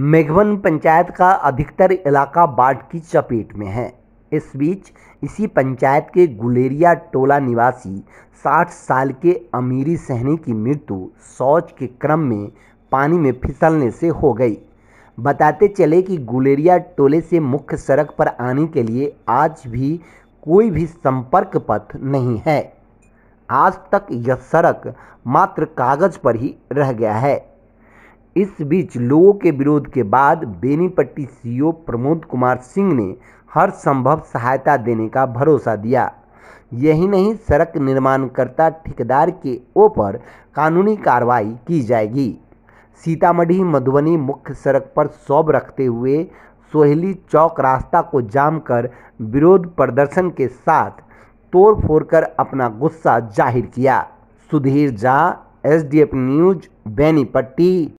मेघवन पंचायत का अधिकतर इलाका बाढ़ की चपेट में है इस बीच इसी पंचायत के गुलेरिया टोला निवासी 60 साल के अमीरी सहनी की मृत्यु शौच के क्रम में पानी में फिसलने से हो गई बताते चले कि गुलेरिया टोले से मुख्य सड़क पर आने के लिए आज भी कोई भी संपर्क पथ नहीं है आज तक यह सड़क मात्र कागज़ पर ही रह गया है इस बीच लोगों के विरोध के बाद बेनीपट्टी सीईओ प्रमोद कुमार सिंह ने हर संभव सहायता देने का भरोसा दिया यही नहीं सड़क निर्माणकर्ता ठेकेदार के ऊपर कानूनी कार्रवाई की जाएगी सीतामढ़ी मधुबनी मुख्य सड़क पर सौब रखते हुए सोहेली चौक रास्ता को जाम कर विरोध प्रदर्शन के साथ तोड़ फोड़ कर अपना गुस्सा जाहिर किया Sudhir Jha S D F news Benipatti